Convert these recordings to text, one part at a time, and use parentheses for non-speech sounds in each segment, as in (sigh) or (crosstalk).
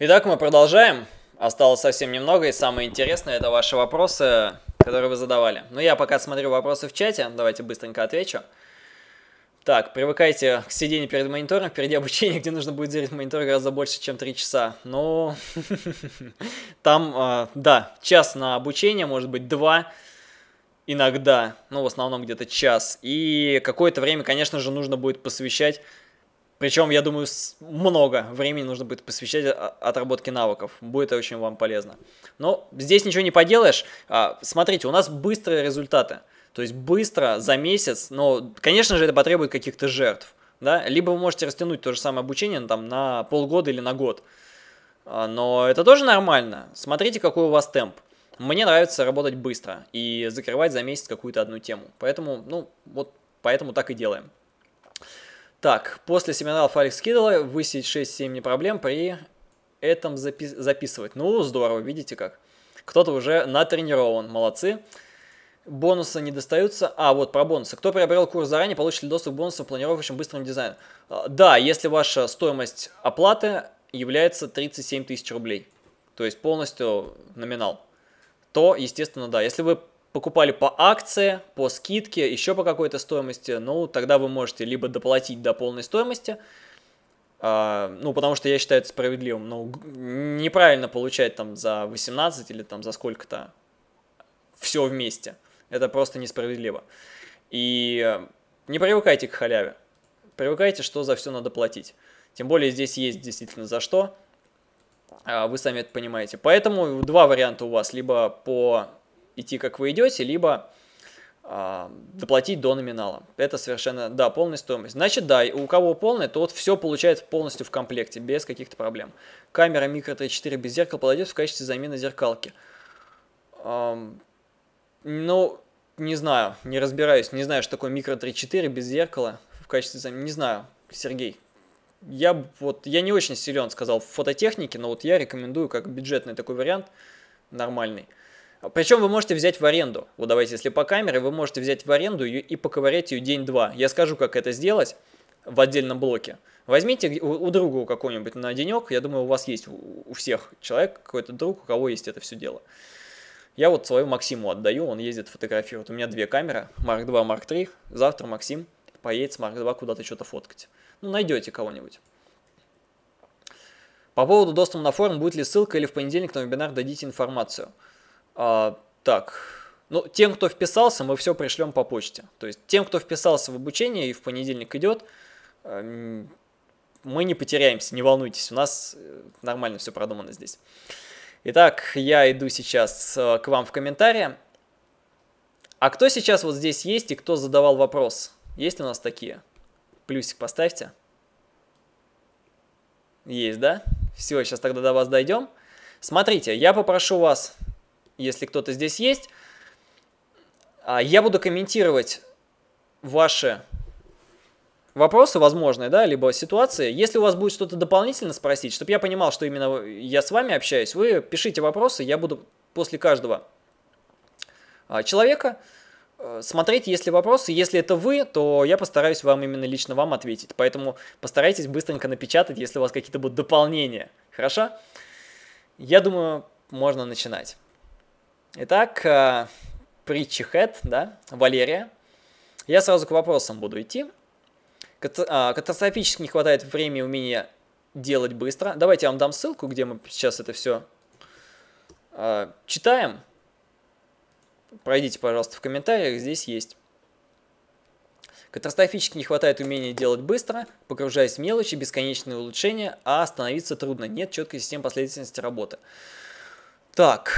Итак, мы продолжаем. Осталось совсем немного, и самое интересное – это ваши вопросы, которые вы задавали. Но ну, я пока смотрю вопросы в чате, давайте быстренько отвечу. Так, привыкайте к сидению перед монитором, впереди обучение, (laughs) где нужно будет зырить монитор гораздо больше, чем 3 часа. Но ну, (laughs) там, а, да, час на обучение, может быть, 2 иногда, ну, в основном где-то час. И какое-то время, конечно же, нужно будет посвящать причем, я думаю, много времени нужно будет посвящать отработке навыков. Будет очень вам полезно. Но здесь ничего не поделаешь. А, смотрите, у нас быстрые результаты. То есть быстро, за месяц, но, конечно же, это потребует каких-то жертв. Да? Либо вы можете растянуть то же самое обучение ну, там, на полгода или на год. А, но это тоже нормально. Смотрите, какой у вас темп. Мне нравится работать быстро и закрывать за месяц какую-то одну тему. Поэтому, ну, вот поэтому так и делаем. Так, после семиналов Алекс Киддла высеять 6-7 не проблем, при этом запис записывать. Ну, здорово, видите как. Кто-то уже натренирован, молодцы. Бонусы не достаются. А, вот про бонусы. Кто приобрел курс заранее, получит доступ к бонусам планировочным быстрым дизайном. А, да, если ваша стоимость оплаты является 37 тысяч рублей, то есть полностью номинал, то, естественно, да. Если вы покупали по акции, по скидке, еще по какой-то стоимости, ну, тогда вы можете либо доплатить до полной стоимости, а, ну, потому что я считаю это справедливым, но неправильно получать там за 18 или там за сколько-то все вместе. Это просто несправедливо. И э, не привыкайте к халяве. Привыкайте, что за все надо платить. Тем более здесь есть действительно за что. А, вы сами это понимаете. Поэтому два варианта у вас. Либо по идти, как вы идете, либо э, доплатить до номинала. Это совершенно, да, полная стоимость. Значит, да, у кого полная, тот все получает полностью в комплекте, без каких-то проблем. Камера микро 3.4 без зеркала подойдет в качестве замены зеркалки. Эм, ну, не знаю, не разбираюсь, не знаю, что такое микро 3.4 без зеркала в качестве замены, не знаю, Сергей. Я вот, я не очень силен, сказал, в фототехнике, но вот я рекомендую как бюджетный такой вариант, нормальный. Причем вы можете взять в аренду. Вот давайте, если по камере, вы можете взять в аренду ее и поковырять ее день-два. Я скажу, как это сделать в отдельном блоке. Возьмите у, друга у какого-нибудь на денек, я думаю, у вас есть у, у всех человек какой-то друг, у кого есть это все дело. Я вот свою Максиму отдаю, он ездит фотографирует. У меня две камеры, Mark 2, Mark 3. Завтра Максим поедет с Mark 2 куда-то что-то фоткать. Ну, найдете кого-нибудь. По поводу доступа на форум, будет ли ссылка или в понедельник на вебинар дадите информацию. А, так, ну, тем, кто вписался, мы все пришлем по почте. То есть тем, кто вписался в обучение и в понедельник идет, эм, мы не потеряемся, не волнуйтесь, у нас э, нормально все продумано здесь. Итак, я иду сейчас э, к вам в комментарии. А кто сейчас вот здесь есть и кто задавал вопрос? Есть ли у нас такие? Плюсик поставьте. Есть, да? Все, сейчас тогда до вас дойдем. Смотрите, я попрошу вас если кто-то здесь есть. А, я буду комментировать ваши вопросы возможные, да, либо ситуации. Если у вас будет что-то дополнительно спросить, чтобы я понимал, что именно я с вами общаюсь, вы пишите вопросы, я буду после каждого а, человека э, смотреть, если вопросы. Если это вы, то я постараюсь вам именно лично вам ответить. Поэтому постарайтесь быстренько напечатать, если у вас какие-то будут дополнения. Хорошо? Я думаю, можно начинать. Итак, э, притчи Хэт, да, Валерия. Я сразу к вопросам буду идти. А, катастрофически не хватает времени у меня делать быстро. Давайте я вам дам ссылку, где мы сейчас это все э, читаем. Пройдите, пожалуйста, в комментариях, здесь есть. Катастрофически не хватает умения делать быстро, погружаясь в мелочи, бесконечные улучшения, а остановиться трудно, нет четкой системы последовательности работы. Так,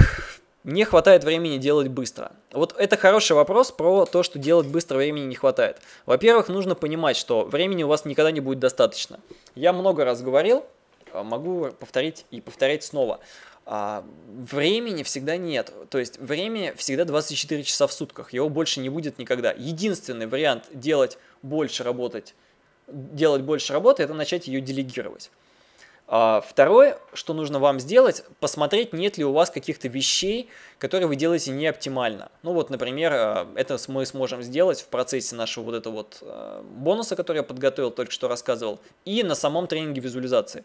не хватает времени делать быстро? Вот это хороший вопрос про то, что делать быстро времени не хватает. Во-первых, нужно понимать, что времени у вас никогда не будет достаточно. Я много раз говорил, а, могу повторить и повторять снова. А, времени всегда нет. То есть время всегда 24 часа в сутках. Его больше не будет никогда. Единственный вариант делать больше работать, делать больше работы, это начать ее делегировать. А, второе, что нужно вам сделать, посмотреть, нет ли у вас каких-то вещей, которые вы делаете не оптимально. Ну вот, например, а, это мы сможем сделать в процессе нашего вот этого вот а, бонуса, который я подготовил, только что рассказывал, и на самом тренинге визуализации.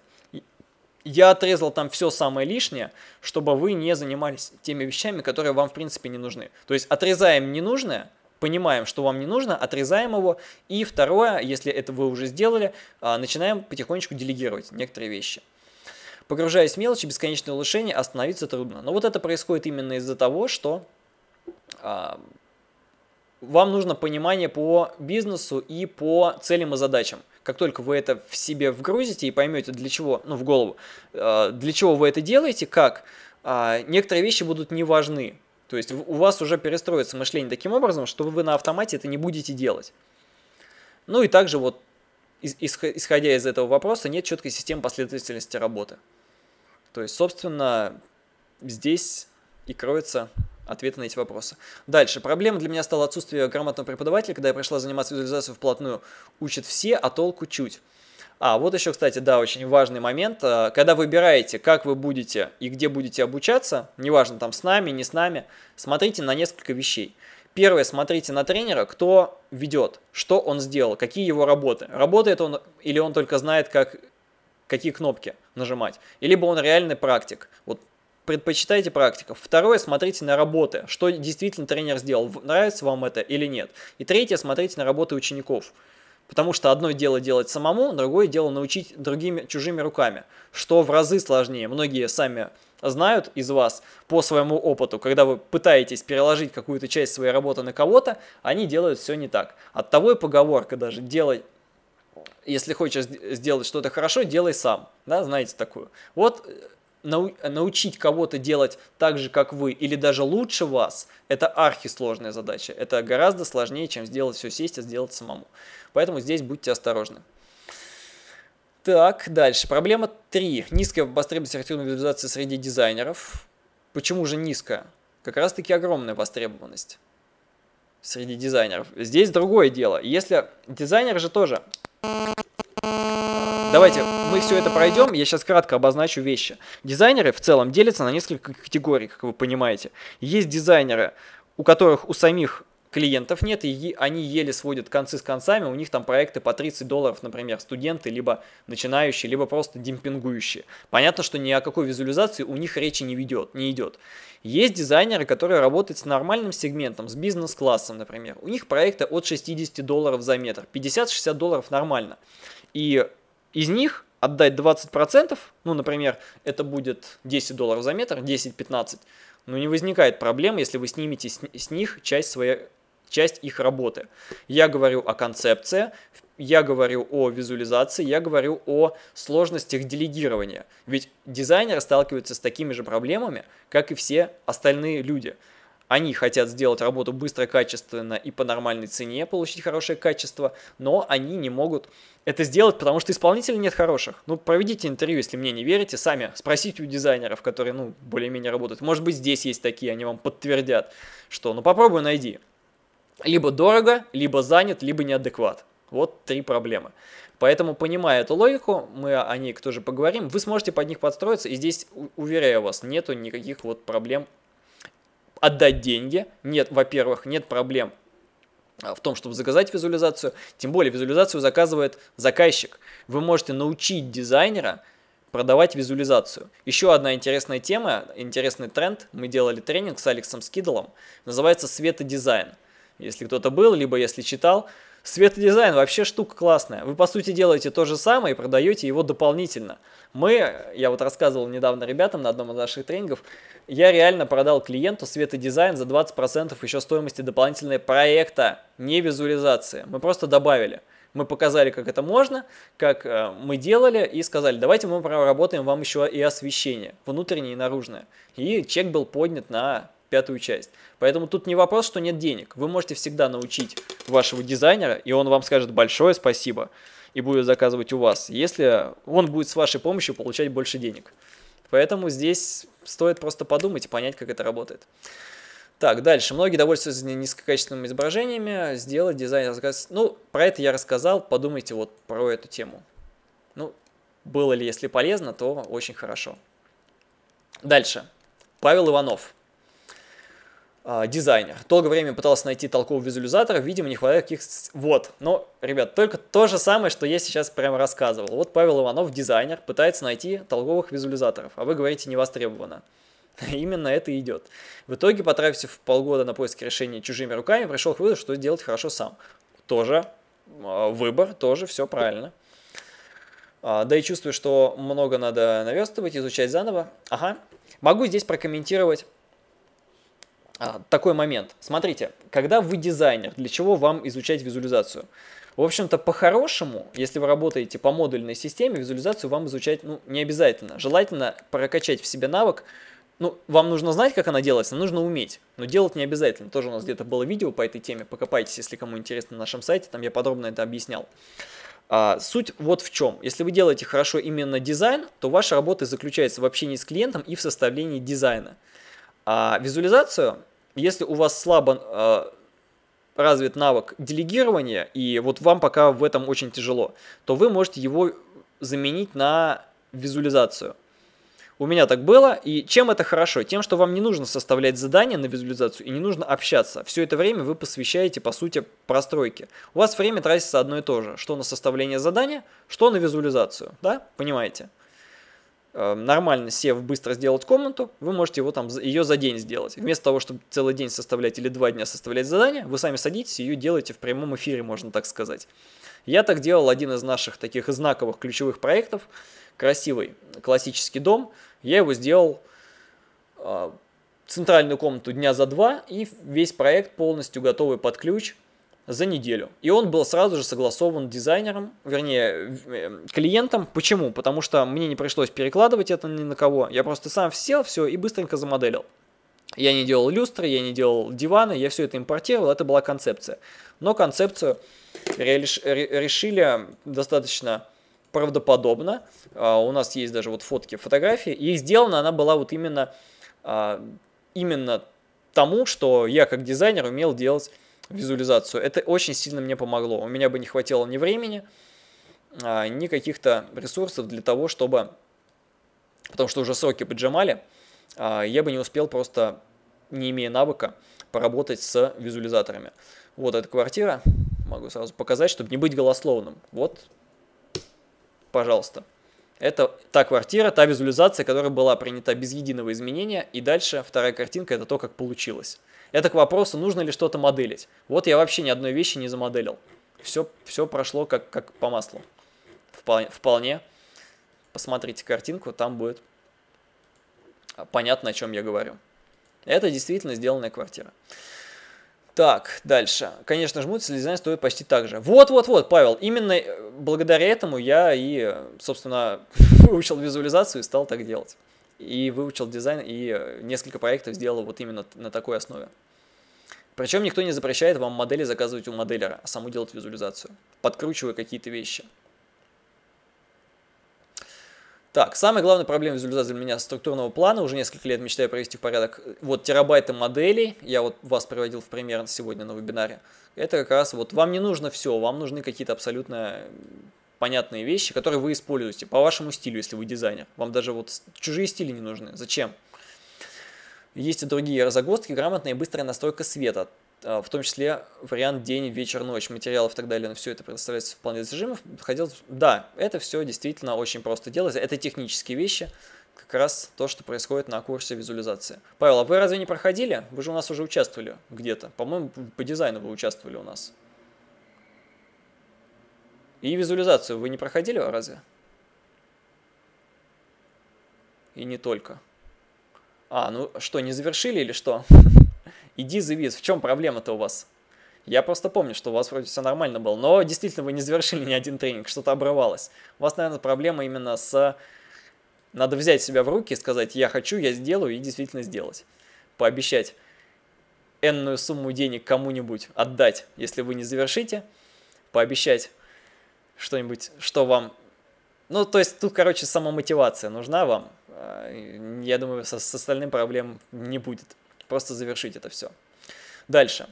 Я отрезал там все самое лишнее, чтобы вы не занимались теми вещами, которые вам в принципе не нужны. То есть отрезаем ненужное – понимаем, что вам не нужно, отрезаем его. И второе, если это вы уже сделали, а, начинаем потихонечку делегировать некоторые вещи. Погружаясь в мелочи, бесконечное улучшение, остановиться трудно. Но вот это происходит именно из-за того, что а, вам нужно понимание по бизнесу и по целям и задачам. Как только вы это в себе вгрузите и поймете, для чего, ну, в голову, а, для чего вы это делаете, как, некоторые вещи будут не важны. То есть у вас уже перестроится мышление таким образом, что вы на автомате это не будете делать. Ну и также вот, исходя из этого вопроса, нет четкой системы последовательности работы. То есть, собственно, здесь и кроется ответы на эти вопросы. Дальше. Проблема для меня стала отсутствие грамотного преподавателя, когда я пришла заниматься визуализацией вплотную. Учат все, а толку чуть. А, вот еще, кстати, да, очень важный момент. Э, когда выбираете, как вы будете и где будете обучаться, неважно, там с нами, не с нами, смотрите на несколько вещей. Первое, смотрите на тренера, кто ведет, что он сделал, какие его работы. Работает он или он только знает, как, какие кнопки нажимать. Или он реальный практик. Вот предпочитайте практиков. Второе, смотрите на работы, что действительно тренер сделал, нравится вам это или нет. И третье, смотрите на работы учеников. Потому что одно дело делать самому, другое дело научить другими чужими руками, что в разы сложнее. Многие сами знают из вас по своему опыту, когда вы пытаетесь переложить какую-то часть своей работы на кого-то, они делают все не так. Оттого и поговорка даже делать, если хочешь сделать что-то хорошо, делай сам. Да, знаете такую. Вот э, нау научить кого-то делать так же, как вы, или даже лучше вас, это архисложная задача. Это гораздо сложнее, чем сделать все сесть и сделать самому. Поэтому здесь будьте осторожны. Так, дальше. Проблема 3. Низкая востребованность архитектурной визуализации среди дизайнеров. Почему же низкая? Как раз таки огромная востребованность среди дизайнеров. Здесь другое дело. Если дизайнер же тоже Давайте мы все это пройдем, я сейчас кратко обозначу вещи. Дизайнеры в целом делятся на несколько категорий, как вы понимаете. Есть дизайнеры, у которых у самих клиентов нет, и они еле сводят концы с концами, у них там проекты по 30 долларов, например, студенты, либо начинающие, либо просто демпингующие. Понятно, что ни о какой визуализации у них речи не, ведет, не идет. Есть дизайнеры, которые работают с нормальным сегментом, с бизнес-классом, например. У них проекты от 60 долларов за метр, 50-60 долларов нормально. И из них отдать 20%, ну, например, это будет 10 долларов за метр, 10-15, ну, не возникает проблем, если вы снимете с, с них часть своей часть их работы. Я говорю о концепции, я говорю о визуализации, я говорю о сложностях делегирования. Ведь дизайнер сталкивается с такими же проблемами, как и все остальные люди. Они хотят сделать работу быстро, качественно и по нормальной цене, получить хорошее качество, но они не могут это сделать, потому что исполнителей нет хороших. Ну, проведите интервью, если мне не верите, сами спросите у дизайнеров, которые, ну, более-менее работают. Может быть, здесь есть такие, они вам подтвердят, что, ну, попробуй найди. Либо дорого, либо занят, либо неадекват. Вот три проблемы. Поэтому, понимая эту логику, мы о ней тоже поговорим, вы сможете под них подстроиться, и здесь, уверяю вас, нету никаких вот проблем отдать деньги. Нет, во-первых, нет проблем а, в том, чтобы заказать визуализацию. Тем более визуализацию заказывает заказчик. Вы можете научить дизайнера продавать визуализацию. Еще одна интересная тема, интересный тренд. Мы делали тренинг с Алексом Скидалом. Называется светодизайн. Если кто-то был, либо если читал, Светодизайн вообще штука классная. Вы, по сути, делаете то же самое и продаете его дополнительно. Мы, я вот рассказывал недавно ребятам на одном из наших тренингов, я реально продал клиенту светодизайн за 20% еще стоимости дополнительной проекта, не визуализации. Мы просто добавили. Мы показали, как это можно, как э, мы делали, и сказали, давайте мы проработаем вам еще и освещение, внутреннее и наружное. И чек был поднят на пятую часть. Поэтому тут не вопрос, что нет денег. Вы можете всегда научить вашего дизайнера, и он вам скажет большое спасибо и будет заказывать у вас, если он будет с вашей помощью получать больше денег. Поэтому здесь стоит просто подумать и понять, как это работает. Так, дальше. Многие довольствуются низкокачественными изображениями. Сделать дизайн рассказ. Ну, про это я рассказал. Подумайте вот про эту тему. Ну, было ли, если полезно, то очень хорошо. Дальше. Павел Иванов. А, дизайнер. Долгое время пытался найти толкового визуализатора, видимо, не хватает каких... Вот, но, ребят, только то же самое, что я сейчас прямо рассказывал. Вот Павел Иванов, дизайнер, пытается найти толковых визуализаторов, а вы говорите, не востребовано. (laughs) Именно это и идет. В итоге, потратив полгода на поиск решения чужими руками, пришел к выводу, что делать хорошо сам. Тоже а, выбор, тоже все правильно. А, да и чувствую, что много надо наверстывать, изучать заново. Ага, могу здесь прокомментировать а, такой момент. Смотрите, когда вы дизайнер, для чего вам изучать визуализацию? В общем-то, по-хорошему, если вы работаете по модульной системе, визуализацию вам изучать ну, не обязательно. Желательно прокачать в себе навык. Ну, вам нужно знать, как она делается, нужно уметь, но делать не обязательно. Тоже у нас где-то было видео по этой теме, покопайтесь, если кому интересно, на нашем сайте, там я подробно это объяснял. А, суть вот в чем. Если вы делаете хорошо именно дизайн, то ваша работа заключается в общении с клиентом и в составлении дизайна. А визуализацию, если у вас слабо э, развит навык делегирования, и вот вам пока в этом очень тяжело, то вы можете его заменить на визуализацию. У меня так было, и чем это хорошо? Тем, что вам не нужно составлять задания на визуализацию и не нужно общаться. Все это время вы посвящаете, по сути, простройке. У вас время тратится одно и то же, что на составление задания, что на визуализацию, да? Понимаете? Э, нормально сев быстро сделать комнату, вы можете его там, ее за день сделать. Вместо того, чтобы целый день составлять или два дня составлять задание, вы сами садитесь и ее делаете в прямом эфире, можно так сказать. Я так делал один из наших таких знаковых ключевых проектов, красивый классический дом. Я его сделал э, центральную комнату дня за два и весь проект полностью готовый под ключ за неделю. И он был сразу же согласован дизайнером, вернее, эм, клиентом. Почему? Потому что мне не пришлось перекладывать это ни на кого. Я просто сам сел все и быстренько замоделил. Я не делал люстры, я не делал диваны, я все это импортировал, это была концепция. Но концепцию решили достаточно правдоподобно. А, у нас есть даже вот фотки, фотографии. И сделана она была вот именно, а, именно тому, что я как дизайнер умел делать визуализацию. Это очень сильно мне помогло. У меня бы не хватило ни времени, а, ни каких-то ресурсов для того, чтобы... Потому что уже сроки поджимали, а, я бы не успел просто, не имея навыка, поработать с визуализаторами. Вот эта квартира, могу сразу показать, чтобы не быть голословным. Вот, пожалуйста. Это та квартира, та визуализация, которая была принята без единого изменения. И дальше вторая картинка – это то, как получилось. Это к вопросу, нужно ли что-то моделить. Вот я вообще ни одной вещи не замоделил. Все, все прошло как, как по маслу. Вполне, вполне. Посмотрите картинку, там будет понятно, о чем я говорю. Это действительно сделанная квартира. Так, дальше. Конечно, жмутся, дизайн стоит почти так же. Вот-вот-вот, Павел, именно э, благодаря этому я и, собственно, (laughs) выучил визуализацию и стал так делать и выучил дизайн, и э, несколько проектов сделал вот именно на такой основе. Причем никто не запрещает вам модели заказывать у моделера, а саму делать визуализацию, подкручивая какие-то вещи. Так, самая главная проблема визуализации для меня структурного плана. Уже несколько лет мечтаю провести в порядок э, вот терабайты моделей. Я вот вас приводил в пример сегодня на вебинаре. Это как раз вот вам не нужно все, вам нужны какие-то абсолютно понятные вещи, которые вы используете по вашему стилю, если вы дизайнер. Вам даже вот чужие стили не нужны. Зачем? Есть и другие разогостки, грамотная и быстрая настройка света, а, в том числе вариант день, вечер, ночь, материалов и так далее, но все это предоставляется в плане режимов. Хотел... Да, это все действительно очень просто делается, это технические вещи, как раз то, что происходит на курсе визуализации. Павел, а вы разве не проходили? Вы же у нас уже участвовали где-то. По-моему, по дизайну вы участвовали у нас. И визуализацию вы не проходили разве? И не только. А, ну что, не завершили или что? (laughs) Иди завис, в чем проблема-то у вас? Я просто помню, что у вас вроде все нормально было, но действительно вы не завершили ни один тренинг, что-то обрывалось. У вас, наверное, проблема именно с... Надо взять себя в руки и сказать, я хочу, я сделаю, и действительно сделать. Пообещать энную сумму денег кому-нибудь отдать, если вы не завершите. Пообещать что-нибудь, что вам... Ну, то есть тут, короче, самомотивация нужна вам. А, я думаю, со, с остальным проблем не будет. Просто завершить это все. Дальше.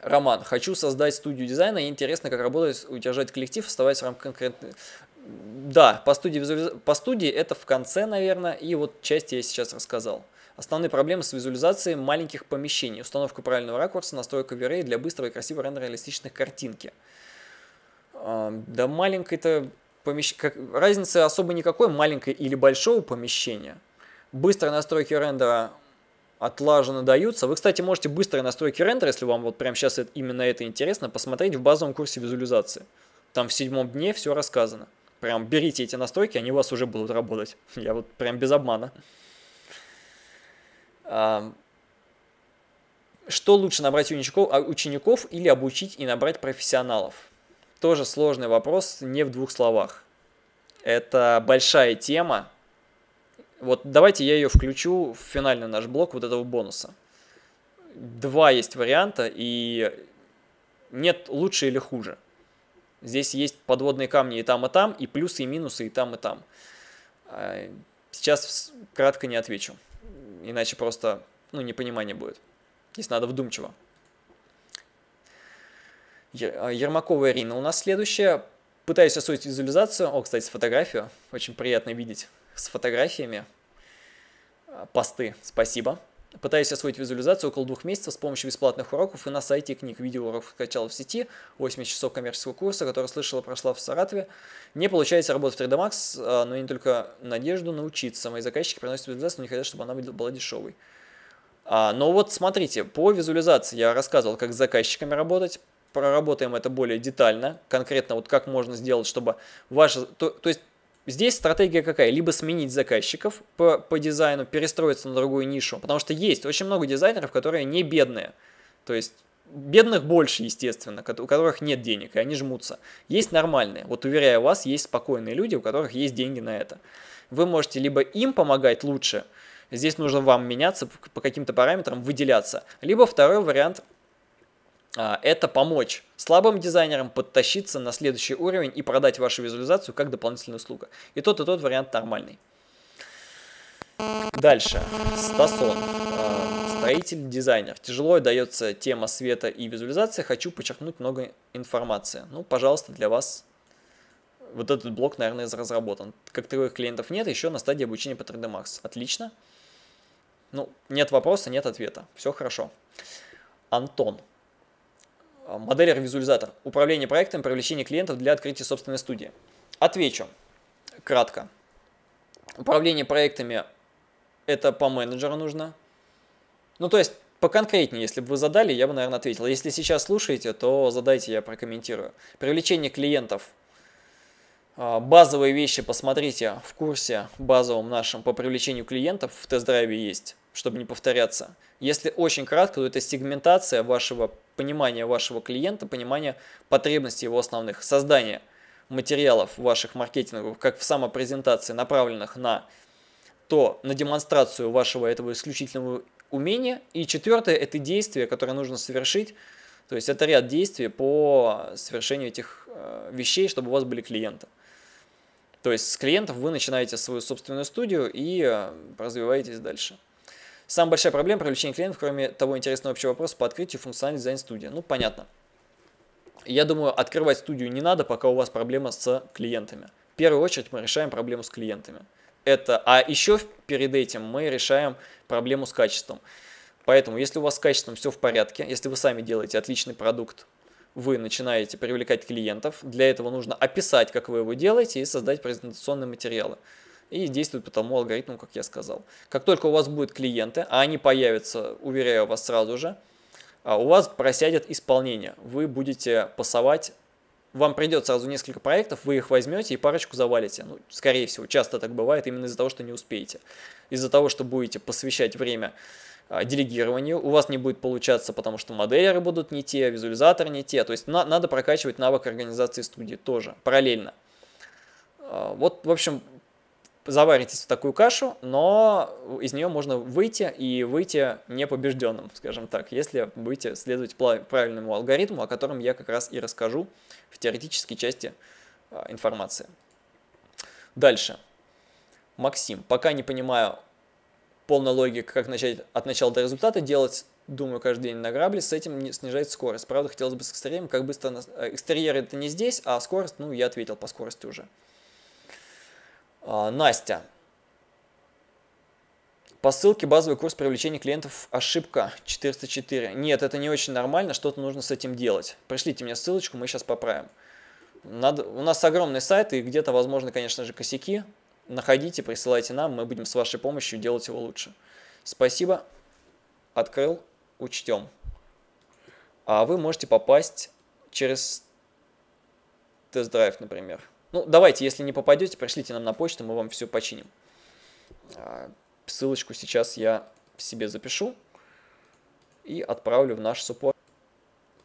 Роман, хочу создать студию дизайна, интересно, как работает удержать коллектив, оставаясь в рамках конкретной... Да, по студии, визуализ... по студии это в конце, наверное, и вот часть я сейчас рассказал. Основные проблемы с визуализацией маленьких помещений, установка правильного ракурса, настройка верей для быстрого и красивого рендера реалистичных картинки. Да маленькое-то помещение... Разницы особо никакой, маленькое или большого помещения. Быстрые настройки рендера отлаженно даются. Вы, кстати, можете быстрые настройки рендера, если вам вот прямо сейчас именно это интересно, посмотреть в базовом курсе визуализации. Там в седьмом дне все рассказано. Прям берите эти настройки, они у вас уже будут работать. (laughs) Я вот прям без обмана. Что лучше набрать учеников, а, учеников или обучить и набрать профессионалов? тоже сложный вопрос, не в двух словах. Это большая тема. Вот давайте я ее включу в финальный наш блок вот этого бонуса. Два есть варианта, и нет лучше или хуже. Здесь есть подводные камни и там, и там, и плюсы, и минусы, и там, и там. А, сейчас кратко не отвечу, иначе просто ну, непонимание будет. Здесь надо вдумчиво. А, Ермакова Ирина у нас следующая. Пытаюсь освоить визуализацию. О, кстати, с фотографию. Очень приятно видеть с фотографиями. А, посты, спасибо. Пытаюсь освоить визуализацию около двух месяцев с помощью бесплатных уроков и на сайте книг видеоуроков скачала в сети 80 часов коммерческого курса, который слышала прошла в Саратове. Не получается работать в 3D Max, а, но не только надежду научиться. Мои заказчики приносят визуализацию, но не хотят, чтобы она была дешевой. но вот смотрите, по визуализации я рассказывал, как с заказчиками работать, проработаем это более детально, конкретно вот как можно сделать, чтобы ваша... То, то есть Здесь стратегия какая? Либо сменить заказчиков по, по дизайну, перестроиться на другую нишу, потому что есть очень много дизайнеров, которые не бедные. То есть бедных больше, естественно, у которых нет денег, и они жмутся. Есть нормальные. Вот уверяю вас, есть спокойные люди, у которых есть деньги на это. Вы можете либо им помогать лучше, здесь нужно вам меняться по каким-то параметрам, выделяться. Либо второй вариант – а, это помочь слабым дизайнерам подтащиться на следующий уровень и продать вашу визуализацию как дополнительную услугу. И тот, и тот вариант нормальный. Дальше. Стасон. А, Строитель-дизайнер. Тяжело дается тема света и визуализации. Хочу подчеркнуть много информации. Ну, пожалуйста, для вас вот этот блок, наверное, разработан. Как таковых клиентов нет, еще на стадии обучения по 3D Max. Отлично. Ну, нет вопроса, нет ответа. Все хорошо. Антон. Э, модельер-визуализатор. Управление проектом, привлечение клиентов для открытия собственной студии. Отвечу кратко. Управление проектами – это по менеджеру нужно. Ну, то есть, поконкретнее, если бы вы задали, я бы, наверное, ответил. Если сейчас слушаете, то задайте, я прокомментирую. Привлечение клиентов а, базовые вещи посмотрите в курсе базовом нашем по привлечению клиентов в тест-драйве есть, чтобы не повторяться. Если очень кратко, то это сегментация вашего понимания вашего клиента, понимание потребностей его основных, создание материалов ваших маркетинговых, как в самопрезентации, направленных на то, на демонстрацию вашего этого исключительного умения. И четвертое – это действие, которое нужно совершить, то есть это ряд действий по совершению этих э, вещей, чтобы у вас были клиенты. То есть с клиентов вы начинаете свою собственную студию и э, развиваетесь дальше. Самая большая проблема привлечения клиентов, кроме того интересного общего вопроса по открытию функциональной дизайн-студии. Ну, понятно. Я думаю, открывать студию не надо, пока у вас проблема с клиентами. В первую очередь мы решаем проблему с клиентами. Это, а еще перед этим мы решаем проблему с качеством. Поэтому, если у вас с качеством все в порядке, если вы сами делаете отличный продукт, вы начинаете привлекать клиентов. Для этого нужно описать, как вы его делаете, и создать презентационные материалы. И действует по тому алгоритму, как я сказал. Как только у вас будут клиенты, а они появятся, уверяю вас, сразу же, а у вас просядет исполнение. Вы будете пасовать вам придет сразу несколько проектов, вы их возьмете и парочку завалите. Ну, скорее всего, часто так бывает именно из-за того, что не успеете. Из-за того, что будете посвящать время а, делегированию, у вас не будет получаться, потому что моделеры будут не те, визуализаторы не те. То есть на, надо прокачивать навык организации студии тоже, параллельно. А, вот, в общем, заваритесь в такую кашу, но из нее можно выйти и выйти непобежденным, скажем так, если будете следовать правильному алгоритму, о котором я как раз и расскажу в теоретической части а, информации. Дальше. Максим. Пока не понимаю полной логики, как начать от начала до результата делать, думаю, каждый день на грабли, с этим не снижает скорость. Правда, хотелось бы с экстерьером, как быстро... Нас... Э, Экстерьер это не здесь, а скорость, ну, я ответил по скорости уже. А, Настя. По ссылке базовый курс привлечения клиентов ошибка 404. Нет, это не очень нормально, что-то нужно с этим делать. Пришлите мне ссылочку, мы сейчас поправим. Надо, у нас огромный сайт, и где-то, возможно, конечно же, косяки. Находите, присылайте нам, мы будем с вашей помощью делать его лучше. Спасибо. Открыл, учтем. А вы можете попасть через тест-драйв, например. Ну, давайте, если не попадете, пришлите нам на почту, мы вам все починим. А, Ссылочку сейчас я себе запишу и отправлю в наш суппорт.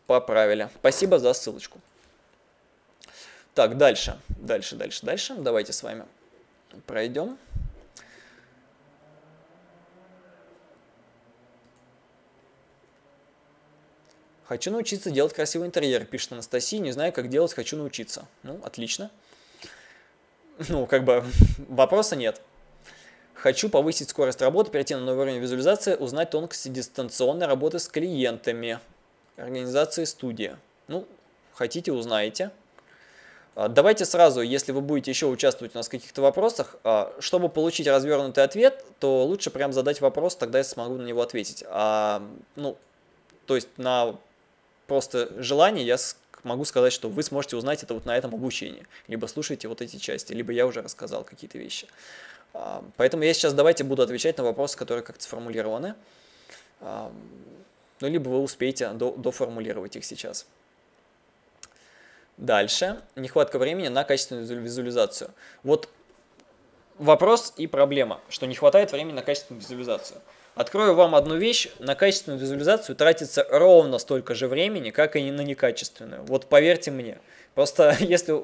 Поправили. Спасибо за ссылочку. Так, дальше, дальше, дальше, дальше. Давайте с вами пройдем. Хочу научиться делать красивый интерьер, пишет Анастасия. Не знаю, как делать, хочу научиться. Ну, отлично. Ну, как бы (laughs) вопроса нет. Хочу повысить скорость работы, перейти на новый уровень визуализации, узнать тонкости дистанционной работы с клиентами, организации студии. Ну, хотите, узнаете. А, давайте сразу, если вы будете еще участвовать у нас в каких-то вопросах, а, чтобы получить развернутый ответ, то лучше прям задать вопрос, тогда я смогу на него ответить. А, ну, то есть на просто желание я могу сказать, что вы сможете узнать это вот на этом обучении. Либо слушайте вот эти части, либо я уже рассказал какие-то вещи. А, поэтому я сейчас давайте буду отвечать на вопросы, которые как-то сформулированы. А, ну, либо вы успеете доформулировать их сейчас. Дальше. Нехватка времени на качественную визуализацию. Вот вопрос и проблема, что не хватает времени на качественную визуализацию. Открою вам одну вещь, на качественную визуализацию тратится ровно столько же времени, как и на некачественную. Вот поверьте мне. Просто (laughs) если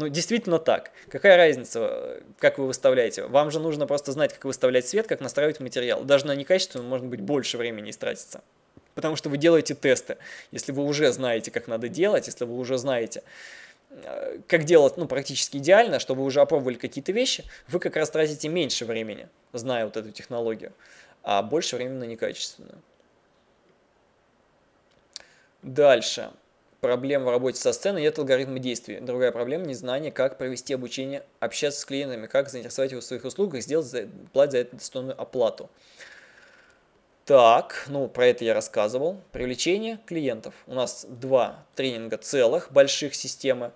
ну, действительно так. Какая разница, э, как вы выставляете? Вам же нужно просто знать, как выставлять свет, как настраивать материал. Даже на некачественную может быть, больше времени истратится. Потому что вы делаете тесты. Если вы уже знаете, как надо делать, если вы уже знаете, э, как делать, ну, практически идеально, чтобы вы уже опробовали какие-то вещи, вы как раз тратите меньше времени, зная вот эту технологию, а больше времени на некачественную. Дальше проблем в работе со сценой нет алгоритма действий. Другая проблема – незнание, как провести обучение, общаться с клиентами, как заинтересовать его в своих услугах, сделать за, платить за это достойную оплату. Так, ну про это я рассказывал. Привлечение клиентов. У нас два тренинга целых, больших системы.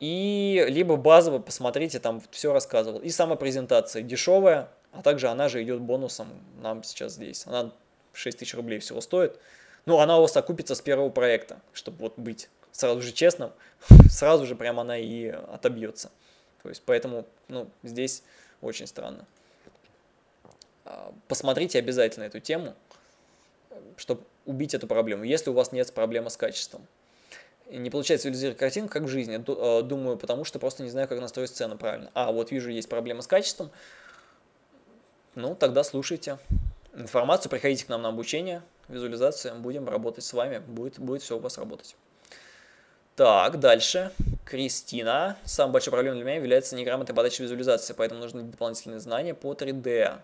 И либо базово, посмотрите, там все рассказывал. И сама презентация дешевая, а также она же идет бонусом нам сейчас здесь. Она 6 тысяч рублей всего стоит. Ну, она у вас окупится с первого проекта, чтобы вот быть сразу же честным, (laughs) сразу же прям она и отобьется. То есть, поэтому, ну, здесь очень странно. А, посмотрите обязательно эту тему, чтобы убить эту проблему, если у вас нет проблемы с качеством. Не получается визуализировать картинку, как в жизни, а, думаю, потому что просто не знаю, как настроить сцену правильно. А, вот вижу, есть проблема с качеством, ну, тогда слушайте информацию, приходите к нам на обучение, визуализация, будем работать с вами, будет, будет все у вас работать. Так, дальше. Кристина. Самой большой проблемой для меня является неграмотная подача визуализации, поэтому нужны дополнительные знания по 3D.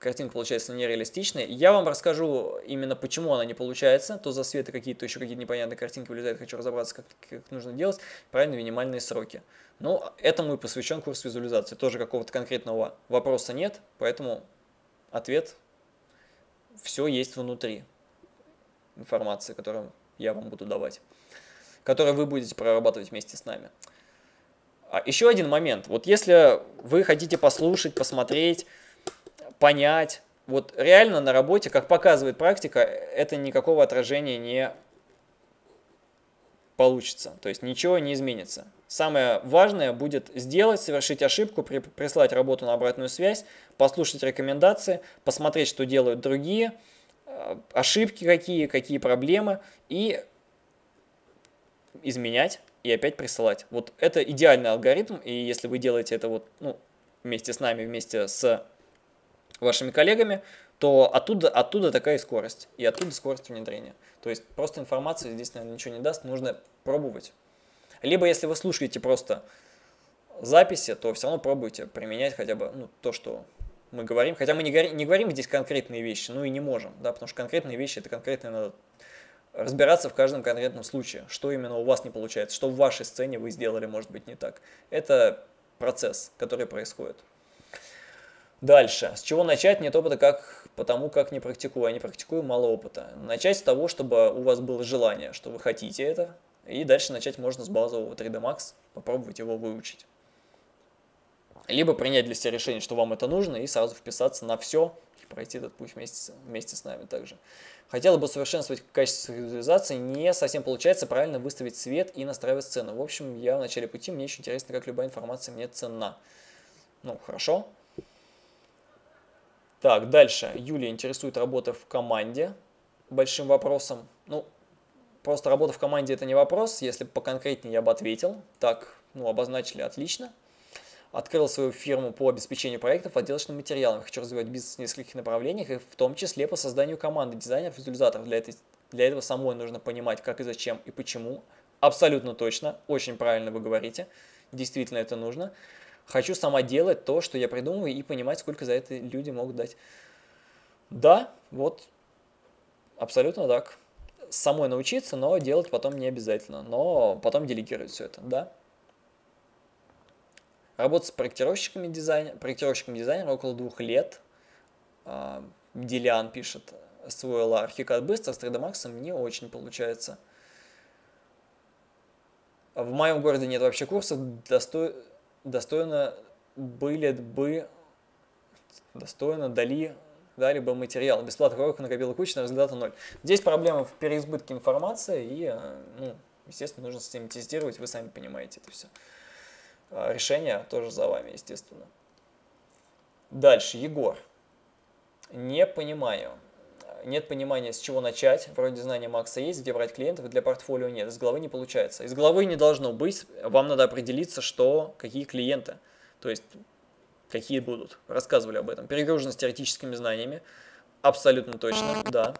Картинка получается нереалистичная. Я вам расскажу именно почему она не получается. То засветы какие-то, еще какие-то непонятные картинки вылезают. Хочу разобраться, как, как нужно делать. Правильно, минимальные сроки. Ну, этому и посвящен курс визуализации. Тоже какого-то конкретного вопроса нет, поэтому ответ все есть внутри информации, которую я вам буду давать, которую вы будете прорабатывать вместе с нами. А еще один момент. Вот если вы хотите послушать, посмотреть, понять, вот реально на работе, как показывает практика, это никакого отражения не получится, то есть ничего не изменится. Самое важное будет сделать, совершить ошибку, при, прислать работу на обратную связь, послушать рекомендации, посмотреть, что делают другие, э, ошибки какие, какие проблемы, и изменять и опять присылать. Вот это идеальный алгоритм, и если вы делаете это вот ну, вместе с нами, вместе с вашими коллегами, то оттуда, оттуда такая и скорость, и оттуда скорость внедрения. То есть просто информация здесь, наверное, ничего не даст, нужно пробовать. Либо если вы слушаете просто записи, то все равно пробуйте применять хотя бы ну, то, что мы говорим. Хотя мы не, говорим, не говорим здесь конкретные вещи, ну и не можем, да, потому что конкретные вещи это конкретно надо разбираться в каждом конкретном случае, что именно у вас не получается, что в вашей сцене вы сделали, может быть, не так. Это процесс, который происходит. Дальше. С чего начать? Нет опыта, как потому как не практикую, а не практикую мало опыта. Начать с того, чтобы у вас было желание, что вы хотите это, и дальше начать можно с базового 3D Max, попробовать его выучить. Либо принять для себя решение, что вам это нужно, и сразу вписаться на все, и пройти этот путь вместе, вместе с нами также. Хотела бы совершенствовать качество визуализации, не совсем получается правильно выставить свет и настраивать сцену. В общем, я в начале пути, мне еще интересно, как любая информация мне цена. Ну, хорошо, так, дальше. Юлия интересует работа в команде. Большим вопросом. Ну, просто работа в команде это не вопрос. Если бы поконкретнее, я бы ответил. Так, ну, обозначили отлично. Открыл свою фирму по обеспечению проектов отделочным материалом. Хочу развивать бизнес в нескольких направлениях, и в том числе по созданию команды дизайнеров визуализаторов. Для, этой, для этого самой нужно понимать, как и зачем и почему. Абсолютно точно, очень правильно вы говорите. Действительно это нужно. Хочу сама делать то, что я придумываю, и понимать, сколько за это люди могут дать. Да, вот, абсолютно так. Самой научиться, но делать потом не обязательно. Но потом делегировать все это, да. Работа с проектировщиками дизайна, проектировщиком дизайнера около двух лет. А, Делиан пишет, освоила архикат быстро, с 3D Max не очень получается. В моем городе нет вообще курсов, достойных достойно были бы достойно дали дали бы материал. Бесплатных уроков накопила куча, на результата ноль. Здесь проблема в переизбытке информации, и, э, ну, естественно, нужно с вы сами понимаете это все. А решение тоже за вами, естественно. Дальше, Егор. Не понимаю нет понимания, с чего начать. Вроде знания Макса есть, где брать клиентов, для портфолио нет. Из головы не получается. Из головы не должно быть. Вам надо определиться, что, какие клиенты. То есть, какие будут. Рассказывали об этом. Перегруженность теоретическими знаниями. Абсолютно точно, да.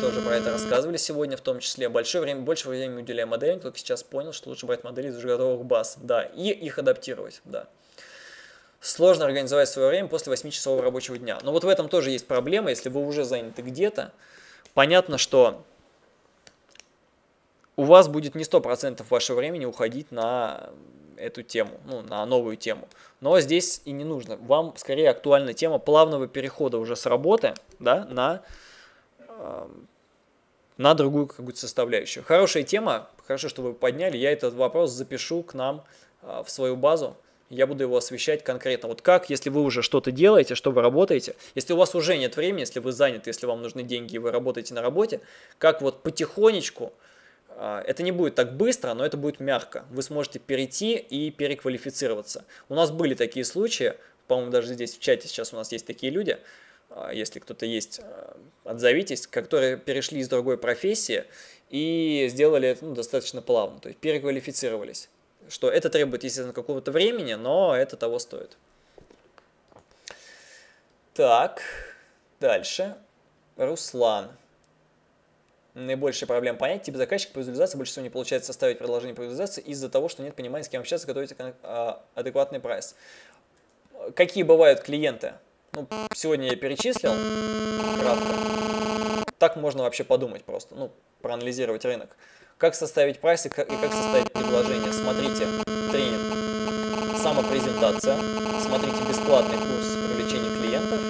Тоже про это рассказывали сегодня, в том числе. Большое время, больше времени уделяя моделям, только сейчас понял, что лучше брать модели из уже готовых баз. Да, и их адаптировать, да сложно организовать свое время после 8-часового рабочего дня. Но вот в этом тоже есть проблема, если вы уже заняты где-то, понятно, что у вас будет не 100% вашего времени уходить на эту тему, ну, на новую тему. Но здесь и не нужно. Вам скорее актуальна тема плавного перехода уже с работы да, на, э, на другую какую-то составляющую. Хорошая тема, хорошо, что вы подняли. Я этот вопрос запишу к нам э, в свою базу я буду его освещать конкретно. Вот как, если вы уже что-то делаете, что вы работаете, если у вас уже нет времени, если вы заняты, если вам нужны деньги и вы работаете на работе, как вот потихонечку, а, это не будет так быстро, но это будет мягко. Вы сможете перейти и переквалифицироваться. У нас были такие случаи, по-моему, даже здесь в чате сейчас у нас есть такие люди, а, если кто-то есть, а, отзовитесь, которые перешли из другой профессии и сделали это ну, достаточно плавно, то есть переквалифицировались что это требует, естественно, какого-то времени, но это того стоит. Так, дальше. Руслан. Наибольшая проблема понять типа заказчик по визуализации. Больше всего не получается составить предложение по визуализации из-за того, что нет понимания, с кем общаться, готовить а, адекватный прайс. Какие бывают клиенты? Ну, сегодня я перечислил кратко. Так можно вообще подумать просто, ну, проанализировать рынок. Как составить прайс и как, составить предложение? Смотрите, тренинг, самопрезентация, смотрите бесплатный курс привлечения клиентов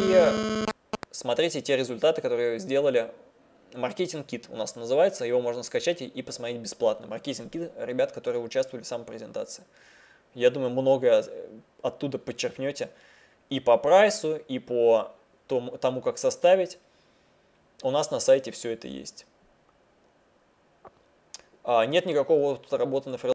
и смотрите те результаты, которые сделали Маркетинг кит у нас называется, его можно скачать и, посмотреть бесплатно. Маркетинг кит ребят, которые участвовали в самопрезентации. Я думаю, многое оттуда подчеркнете и по прайсу, и по тому как составить. У нас на сайте все это есть. А, нет никакого опыта работы на фрилансе